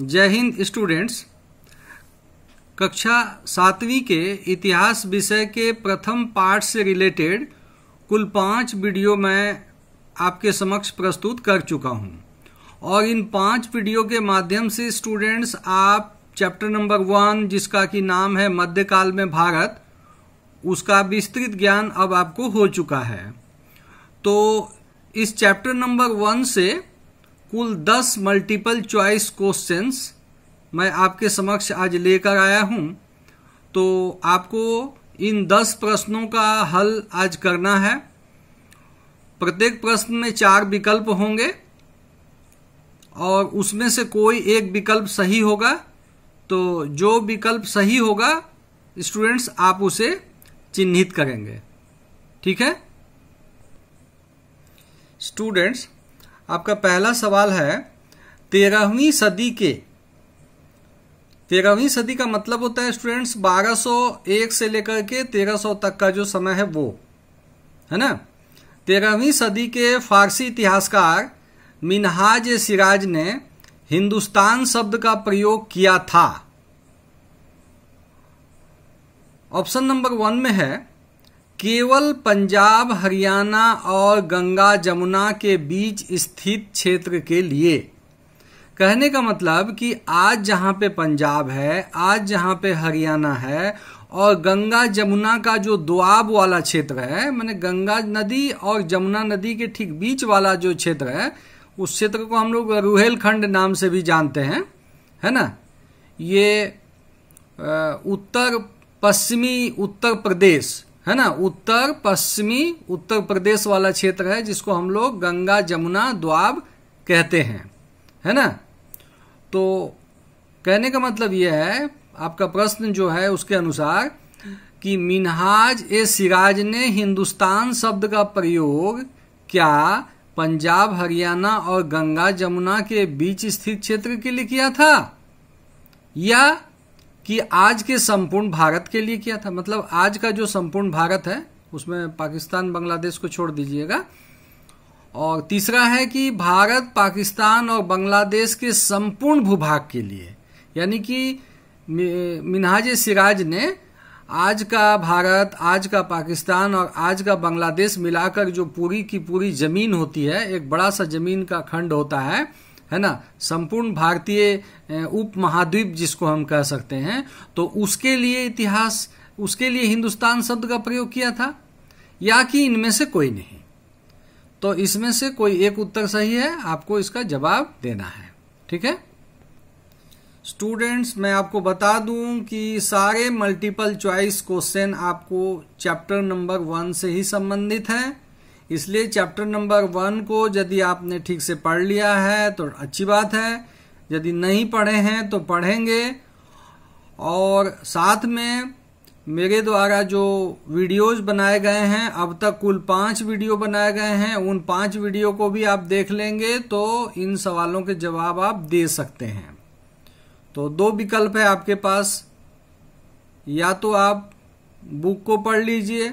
जय हिंद स्टूडेंट्स कक्षा सातवीं के इतिहास विषय के प्रथम पाठ से रिलेटेड कुल पांच वीडियो मैं आपके समक्ष प्रस्तुत कर चुका हूं और इन पांच वीडियो के माध्यम से स्टूडेंट्स आप चैप्टर नंबर वन जिसका कि नाम है मध्यकाल में भारत उसका विस्तृत ज्ञान अब आपको हो चुका है तो इस चैप्टर नंबर वन से कुल दस मल्टीपल चॉइस क्वेश्चंस मैं आपके समक्ष आज लेकर आया हूं तो आपको इन दस प्रश्नों का हल आज करना है प्रत्येक प्रश्न में चार विकल्प होंगे और उसमें से कोई एक विकल्प सही होगा तो जो विकल्प सही होगा स्टूडेंट्स आप उसे चिन्हित करेंगे ठीक है स्टूडेंट्स आपका पहला सवाल है तेरहवीं सदी के तेरहवीं सदी का मतलब होता है स्टूडेंट्स 1201 से लेकर के 1300 तक का जो समय है वो है ना तेरहवीं सदी के फारसी इतिहासकार मिनहाज सिराज ने हिंदुस्तान शब्द का प्रयोग किया था ऑप्शन नंबर वन में है केवल पंजाब हरियाणा और गंगा जमुना के बीच स्थित क्षेत्र के लिए कहने का मतलब कि आज जहाँ पे पंजाब है आज जहाँ पे हरियाणा है और गंगा जमुना का जो दुआब वाला क्षेत्र है मैंने गंगा नदी और जमुना नदी के ठीक बीच वाला जो क्षेत्र है उस क्षेत्र को हम लोग रुहेलखंड नाम से भी जानते हैं है ना ये उत्तर पश्चिमी उत्तर प्रदेश है ना उत्तर पश्चिमी उत्तर प्रदेश वाला क्षेत्र है जिसको हम लोग गंगा जमुना द्वाब कहते हैं है ना तो कहने का मतलब यह है आपका प्रश्न जो है उसके अनुसार कि मिनहाज ए सिराज ने हिंदुस्तान शब्द का प्रयोग क्या पंजाब हरियाणा और गंगा जमुना के बीच स्थित क्षेत्र के लिए किया था या कि आज के संपूर्ण भारत के लिए किया था मतलब आज का जो संपूर्ण भारत है उसमें पाकिस्तान बांग्लादेश को छोड़ दीजिएगा और तीसरा है कि भारत पाकिस्तान और बांग्लादेश के संपूर्ण भूभाग के लिए यानी कि मिनहाज सिराज ने आज का भारत आज का पाकिस्तान और आज का बांग्लादेश मिलाकर जो पूरी की पूरी जमीन होती है एक बड़ा सा जमीन का खंड होता है है ना संपूर्ण भारतीय उप महाद्वीप जिसको हम कह सकते हैं तो उसके लिए इतिहास उसके लिए हिंदुस्तान शब्द का प्रयोग किया था या कि इनमें से कोई नहीं तो इसमें से कोई एक उत्तर सही है आपको इसका जवाब देना है ठीक है स्टूडेंट्स मैं आपको बता दूं कि सारे मल्टीपल चॉइस क्वेश्चन आपको चैप्टर नंबर वन से ही संबंधित हैं इसलिए चैप्टर नंबर वन को यदि आपने ठीक से पढ़ लिया है तो अच्छी बात है यदि नहीं पढ़े हैं तो पढ़ेंगे और साथ में मेरे द्वारा जो वीडियोस बनाए गए हैं अब तक कुल पांच वीडियो बनाए गए हैं उन पांच वीडियो को भी आप देख लेंगे तो इन सवालों के जवाब आप दे सकते हैं तो दो विकल्प है आपके पास या तो आप बुक को पढ़ लीजिए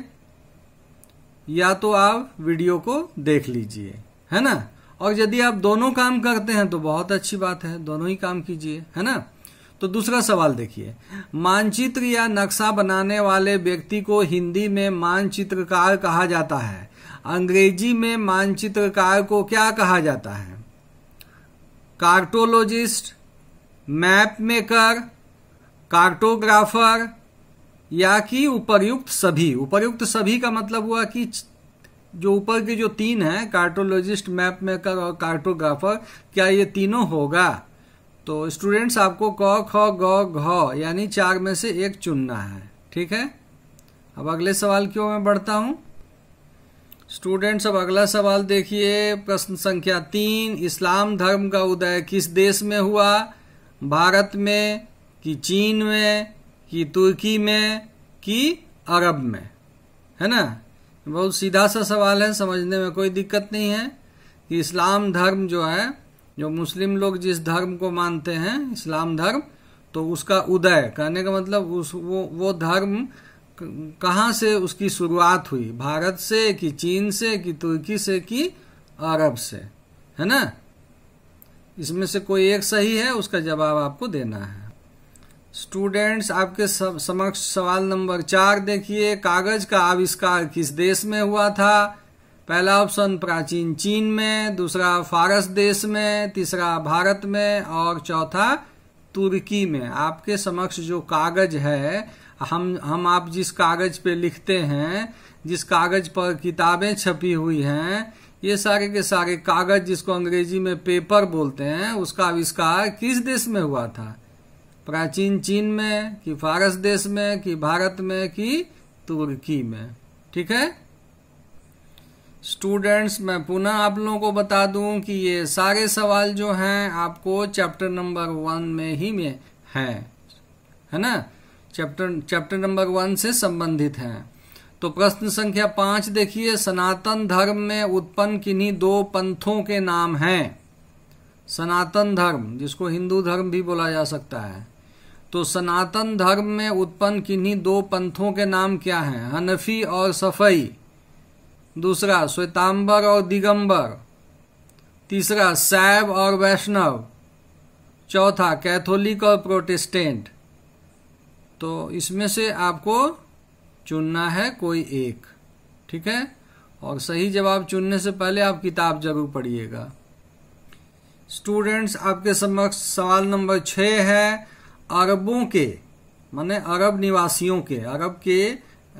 या तो आप वीडियो को देख लीजिए है ना और यदि आप दोनों काम करते हैं तो बहुत अच्छी बात है दोनों ही काम कीजिए है ना तो दूसरा सवाल देखिए मानचित्र या नक्शा बनाने वाले व्यक्ति को हिंदी में मानचित्रकार कहा जाता है अंग्रेजी में मानचित्रकार को क्या कहा जाता है कार्टोलॉजिस्ट मैप मेकर कार्टोग्राफर या कि उपर्युक्त सभी उपर्युक्त सभी का मतलब हुआ कि जो ऊपर के जो तीन है कार्टोलॉजिस्ट मैप मेकर और कार्टोग्राफर क्या ये तीनों होगा तो स्टूडेंट्स आपको क ख ग घ यानी चार में से एक चुनना है ठीक है अब अगले सवाल की ओर मैं बढ़ता हूं स्टूडेंट्स अब अगला सवाल देखिए प्रश्न संख्या तीन इस्लाम धर्म का उदय किस देश में हुआ भारत में कि चीन में कि तुर्की में कि अरब में है ना बहुत सीधा सा सवाल है समझने में कोई दिक्कत नहीं है कि इस्लाम धर्म जो है जो मुस्लिम लोग जिस धर्म को मानते हैं इस्लाम धर्म तो उसका उदय कहने का मतलब उस वो वो धर्म कहाँ से उसकी शुरुआत हुई भारत से कि चीन से कि तुर्की से कि अरब से है ना इसमें से कोई एक सही है उसका जवाब आपको देना है स्टूडेंट्स आपके समक्ष सवाल नंबर चार देखिए कागज का आविष्कार किस देश में हुआ था पहला ऑप्शन प्राचीन चीन में दूसरा फारस देश में तीसरा भारत में और चौथा तुर्की में आपके समक्ष जो कागज है हम हम आप जिस कागज पे लिखते हैं जिस कागज पर किताबें छपी हुई हैं ये सारे के सारे कागज जिसको अंग्रेजी में पेपर बोलते हैं उसका आविष्कार किस देश में हुआ था प्राचीन चीन में कि फारस देश में कि भारत में कि तुर्की में ठीक है स्टूडेंट्स मैं पुनः आप लोगों को बता दूं कि ये सारे सवाल जो हैं आपको चैप्टर नंबर वन में ही में हैं है ना चैप्टर चैप्टर नंबर वन से संबंधित हैं तो प्रश्न संख्या पांच देखिए सनातन धर्म में उत्पन्न किन्हीं दो पंथों के नाम हैं सनातन धर्म जिसको हिंदू धर्म भी बोला जा सकता है तो सनातन धर्म में उत्पन्न किन्हीं दो पंथों के नाम क्या हैं हनफी और सफई दूसरा श्वेतांबर और दिगंबर तीसरा सैव और वैष्णव चौथा कैथोलिक और प्रोटेस्टेंट तो इसमें से आपको चुनना है कोई एक ठीक है और सही जवाब चुनने से पहले आप किताब जरूर पढ़िएगा स्टूडेंट्स आपके समक्ष सवाल नंबर छः है अरबों के माने अरब निवासियों के अरब के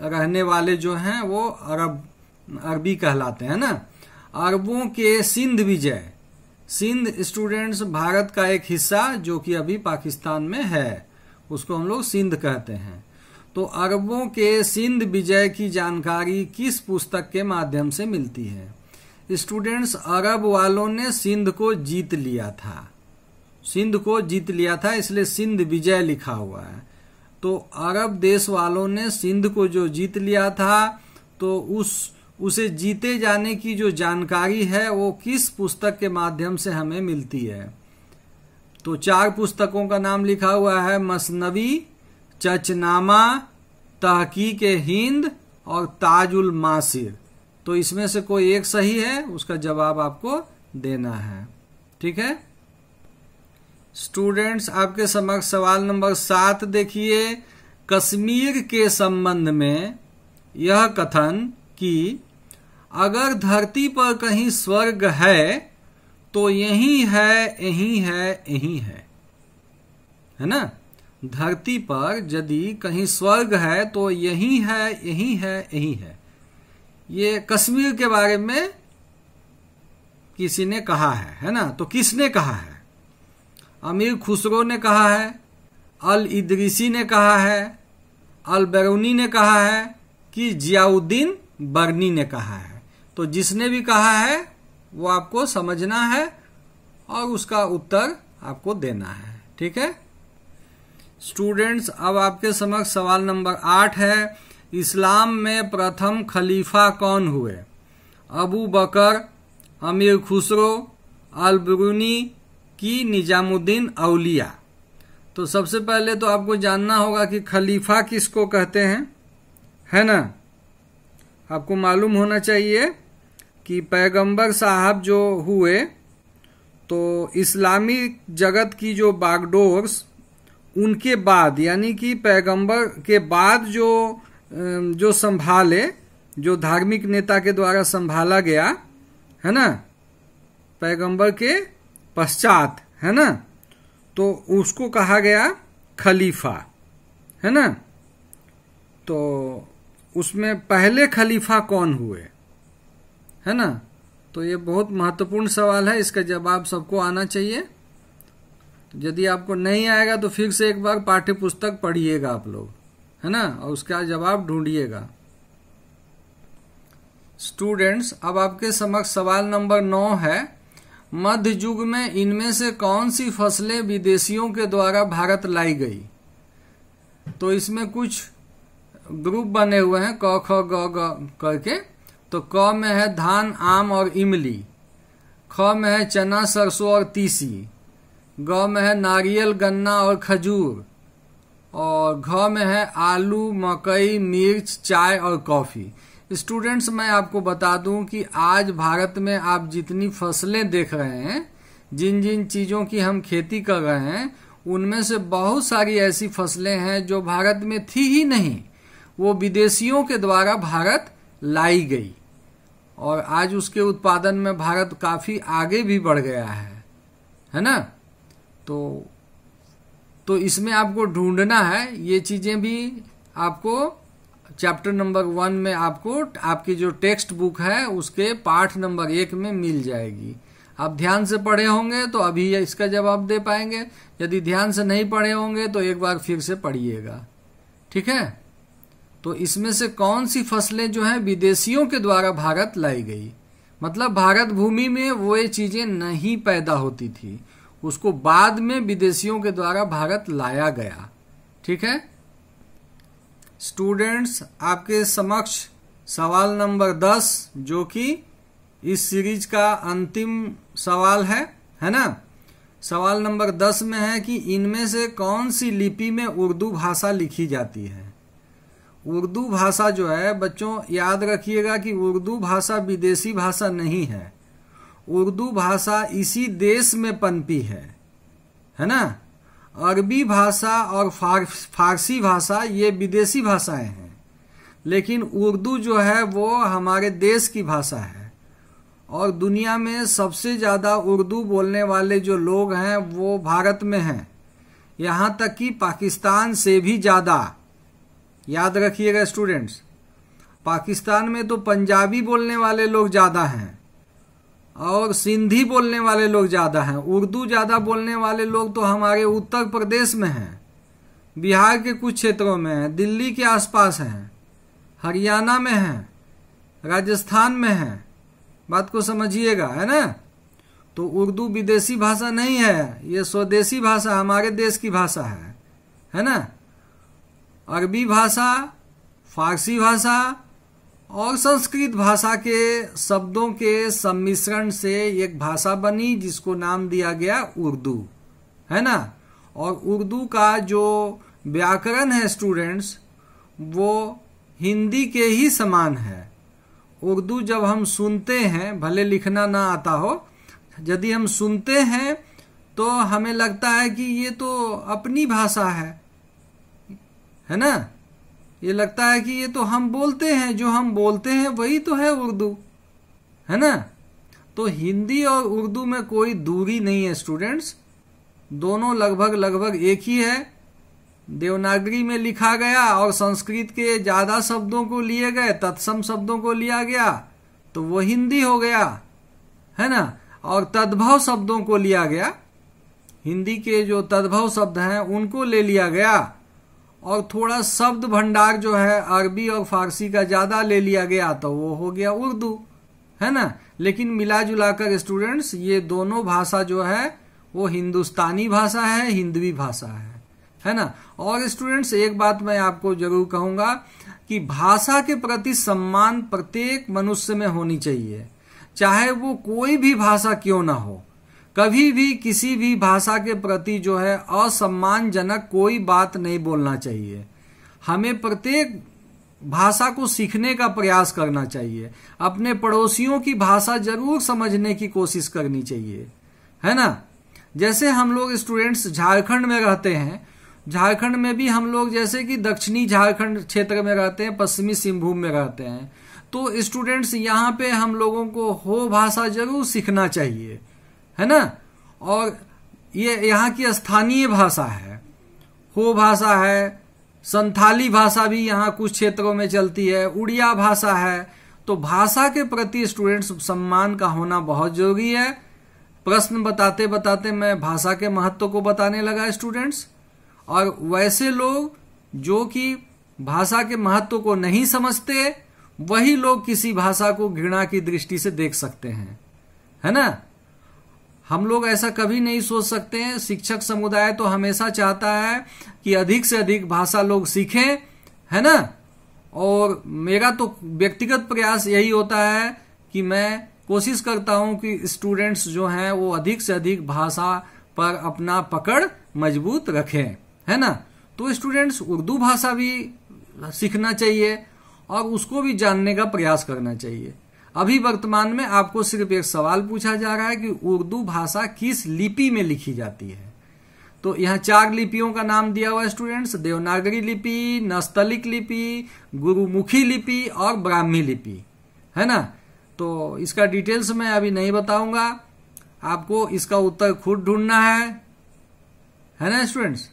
रहने वाले जो हैं वो अरब अरबी कहलाते हैं ना अरबों के सिंध विजय सिंध स्टूडेंट्स भारत का एक हिस्सा जो कि अभी पाकिस्तान में है उसको हम लोग सिंध कहते हैं तो अरबों के सिंध विजय की जानकारी किस पुस्तक के माध्यम से मिलती है स्टूडेंट्स अरब वालों ने सिंध को जीत लिया था सिंध को जीत लिया था इसलिए सिंध विजय लिखा हुआ है तो अरब देश वालों ने सिंध को जो जीत लिया था तो उस उसे जीते जाने की जो जानकारी है वो किस पुस्तक के माध्यम से हमें मिलती है तो चार पुस्तकों का नाम लिखा हुआ है मसनवी चचनामा तहकीक हिंद और ताजुल मासिर तो इसमें से कोई एक सही है उसका जवाब आपको देना है ठीक है स्टूडेंट्स आपके समक्ष सवाल नंबर सात देखिए कश्मीर के संबंध में यह कथन कि अगर धरती पर कहीं स्वर्ग है तो यही है यही है यही है है ना धरती पर यदि कहीं स्वर्ग है तो यही है यही है यही है ये कश्मीर के बारे में किसी ने कहा है है ना तो किसने कहा है अमीर खुसरो ने कहा है अल इदरीसी ने कहा है अल बैरूनी ने कहा है कि जियाउद्दीन बर्नी ने कहा है तो जिसने भी कहा है वो आपको समझना है और उसका उत्तर आपको देना है ठीक है स्टूडेंट्स अब आपके समक्ष सवाल नंबर आठ है इस्लाम में प्रथम खलीफा कौन हुए अबू बकर अमीर खुसरो अलबरूनी की निजामुद्दीन अलिया तो सबसे पहले तो आपको जानना होगा कि खलीफा किसको कहते हैं है ना आपको मालूम होना चाहिए कि पैगंबर साहब जो हुए तो इस्लामी जगत की जो बागडोर्स उनके बाद यानी कि पैगंबर के बाद जो जो संभाले जो धार्मिक नेता के द्वारा संभाला गया है ना पैगंबर के पश्चात है ना तो उसको कहा गया खलीफा है ना तो उसमें पहले खलीफा कौन हुए है ना तो ये बहुत महत्वपूर्ण सवाल है इसका जवाब सबको आना चाहिए यदि आपको नहीं आएगा तो फिर से एक बार पाठ्य पुस्तक पढ़िएगा आप लोग है ना और उसका जवाब ढूंढिएगा स्टूडेंट्स अब आपके समक्ष सवाल नंबर नौ है मध्य युग में इनमें से कौन सी फसलें विदेशियों के द्वारा भारत लाई गई तो इसमें कुछ ग्रुप बने हुए हैं क ख ग करके तो क में है धान आम और इमली ख में है चना सरसों और तीसी ग में है नारियल गन्ना और खजूर और घ में है आलू मकई मिर्च चाय और कॉफ़ी स्टूडेंट्स मैं आपको बता दूं कि आज भारत में आप जितनी फसलें देख रहे हैं जिन जिन चीज़ों की हम खेती कर रहे हैं उनमें से बहुत सारी ऐसी फसलें हैं जो भारत में थी ही नहीं वो विदेशियों के द्वारा भारत लाई गई और आज उसके उत्पादन में भारत काफ़ी आगे भी बढ़ गया है है ना तो तो इसमें आपको ढूंढना है ये चीज़ें भी आपको चैप्टर नंबर वन में आपको आपकी जो टेक्स्ट बुक है उसके पाठ नंबर एक में मिल जाएगी आप ध्यान से पढ़े होंगे तो अभी इसका जवाब दे पाएंगे यदि ध्यान से नहीं पढ़े होंगे तो एक बार फिर से पढ़िएगा ठीक है तो इसमें से कौन सी फसलें जो हैं विदेशियों के द्वारा भारत लाई गई मतलब भारत भूमि में वो ये चीज़ें नहीं पैदा होती थी उसको बाद में विदेशियों के द्वारा भारत लाया गया ठीक है स्टूडेंट्स आपके समक्ष सवाल नंबर दस जो कि इस सीरीज का अंतिम सवाल है है ना सवाल नंबर दस में है कि इनमें से कौन सी लिपि में उर्दू भाषा लिखी जाती है उर्दू भाषा जो है बच्चों याद रखिएगा कि उर्दू भाषा विदेशी भाषा नहीं है उर्दू भाषा इसी देश में पनपी है है ना अरबी भाषा और फार, फारसी भाषा ये विदेशी भाषाएं हैं लेकिन उर्दू जो है वो हमारे देश की भाषा है और दुनिया में सबसे ज़्यादा उर्दू बोलने वाले जो लोग हैं वो भारत में हैं यहाँ तक कि पाकिस्तान से भी ज़्यादा याद रखिएगा स्टूडेंट्स पाकिस्तान में तो पंजाबी बोलने वाले लोग ज़्यादा हैं और सिंधी बोलने वाले लोग ज़्यादा हैं उर्दू ज़्यादा बोलने वाले लोग तो हमारे उत्तर प्रदेश में हैं बिहार के कुछ क्षेत्रों में हैं दिल्ली के आसपास हैं हरियाणा में हैं राजस्थान में हैं बात को समझिएगा है ना तो उर्दू विदेशी भाषा नहीं है ये स्वदेशी भाषा हमारे देश की भाषा है है ना अरबी भाषा फारसी भाषा और संस्कृत भाषा के शब्दों के सम्मिश्रण से एक भाषा बनी जिसको नाम दिया गया उर्दू है ना और उर्दू का जो व्याकरण है स्टूडेंट्स वो हिंदी के ही समान है उर्दू जब हम सुनते हैं भले लिखना ना आता हो यदि हम सुनते हैं तो हमें लगता है कि ये तो अपनी भाषा है है ना ये लगता है कि ये तो हम बोलते हैं जो हम बोलते हैं वही तो है उर्दू है ना तो हिंदी और उर्दू में कोई दूरी नहीं है स्टूडेंट्स दोनों लगभग लगभग एक ही है देवनागरी में लिखा गया और संस्कृत के ज्यादा शब्दों को लिए गए तत्सम शब्दों को लिया गया तो वो हिंदी हो गया है ना और तद्भव शब्दों को लिया गया हिंदी के जो तद्भव शब्द हैं उनको ले लिया गया और थोड़ा शब्द भंडार जो है अरबी और फारसी का ज़्यादा ले लिया गया तो वो हो गया उर्दू है ना लेकिन मिला जुला कर स्टूडेंट्स ये दोनों भाषा जो है वो हिंदुस्तानी भाषा है हिंदवी भाषा है है ना और स्टूडेंट्स एक बात मैं आपको जरूर कहूंगा कि भाषा के प्रति सम्मान प्रत्येक मनुष्य में होनी चाहिए चाहे वो कोई भी भाषा क्यों ना हो कभी भी किसी भी भाषा के प्रति जो है असम्मानजनक कोई बात नहीं बोलना चाहिए हमें प्रत्येक भाषा को सीखने का प्रयास करना चाहिए अपने पड़ोसियों की भाषा जरूर समझने की कोशिश करनी चाहिए है ना जैसे हम लोग स्टूडेंट्स झारखंड में रहते हैं झारखंड में भी हम लोग जैसे कि दक्षिणी झारखंड क्षेत्र में रहते हैं पश्चिमी सिंहभूम में रहते हैं तो स्टूडेंट्स यहाँ पे हम लोगों को हो भाषा जरूर सीखना चाहिए है ना और ये यहाँ की स्थानीय भाषा है हो भाषा है संथाली भाषा भी यहाँ कुछ क्षेत्रों में चलती है उड़िया भाषा है तो भाषा के प्रति स्टूडेंट्स सम्मान का होना बहुत जरूरी है प्रश्न बताते बताते मैं भाषा के महत्व को बताने लगा स्टूडेंट्स और वैसे लोग जो कि भाषा के महत्व को नहीं समझते वही लोग किसी भाषा को घृणा की दृष्टि से देख सकते हैं है ना हम लोग ऐसा कभी नहीं सोच सकते हैं शिक्षक समुदाय तो हमेशा चाहता है कि अधिक से अधिक भाषा लोग सीखें है ना और मेरा तो व्यक्तिगत प्रयास यही होता है कि मैं कोशिश करता हूं कि स्टूडेंट्स जो हैं वो अधिक से अधिक भाषा पर अपना पकड़ मजबूत रखें है ना तो स्टूडेंट्स उर्दू भाषा भी सीखना चाहिए और उसको भी जानने का प्रयास करना चाहिए अभी वर्तमान में आपको सिर्फ एक सवाल पूछा जा रहा है कि उर्दू भाषा किस लिपि में लिखी जाती है तो यहाँ चार लिपियों का नाम दिया हुआ है स्टूडेंट्स देवनागरी लिपि नस्तलिक लिपि गुरुमुखी लिपि और ब्राह्मी लिपि है ना तो इसका डिटेल्स मैं अभी नहीं बताऊंगा आपको इसका उत्तर खुद ढूंढना है है ना स्टूडेंट्स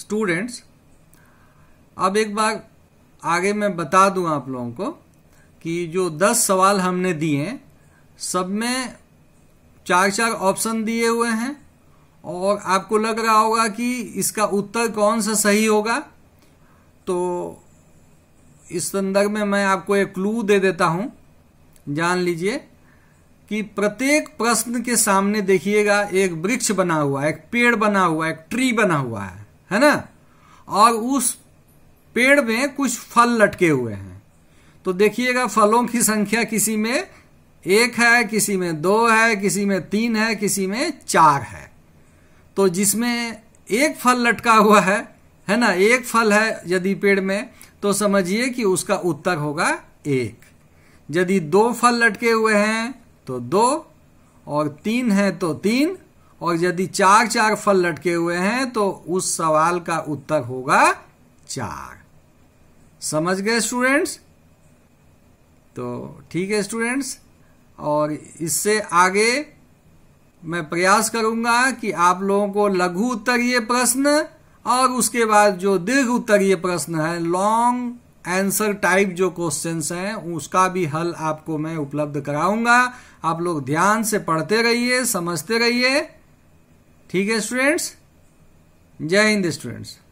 स्टूडेंट्स अब एक बार आगे मैं बता दूं आप लोगों को कि जो दस सवाल हमने दिए सब में चार चार ऑप्शन दिए हुए हैं और आपको लग रहा होगा कि इसका उत्तर कौन सा सही होगा तो इस संदर्भ में मैं आपको एक क्लू दे देता हूं जान लीजिए कि प्रत्येक प्रश्न के सामने देखिएगा एक वृक्ष बना हुआ है एक पेड़ बना हुआ है एक ट्री बना हुआ है है ना और उस पेड़ में कुछ फल लटके हुए हैं तो देखिएगा फलों की संख्या किसी में एक है किसी में दो है किसी में तीन है किसी में चार है तो जिसमें एक फल लटका हुआ है है ना एक फल है यदि पेड़ में तो समझिए कि उसका उत्तर होगा एक यदि दो फल लटके हुए हैं तो दो और तीन है तो तीन और यदि चार चार फल लटके हुए हैं तो उस सवाल का उत्तर होगा चार समझ गए स्टूडेंट्स तो ठीक है स्टूडेंट्स और इससे आगे मैं प्रयास करूंगा कि आप लोगों को लघु उत्तरीय प्रश्न और उसके बाद जो दीर्घ उत्तरीय प्रश्न है लॉन्ग आंसर टाइप जो क्वेश्चंस हैं उसका भी हल आपको मैं उपलब्ध कराऊंगा आप लोग ध्यान से पढ़ते रहिए समझते रहिए ठीक है स्टूडेंट्स जय हिंद स्टूडेंट्स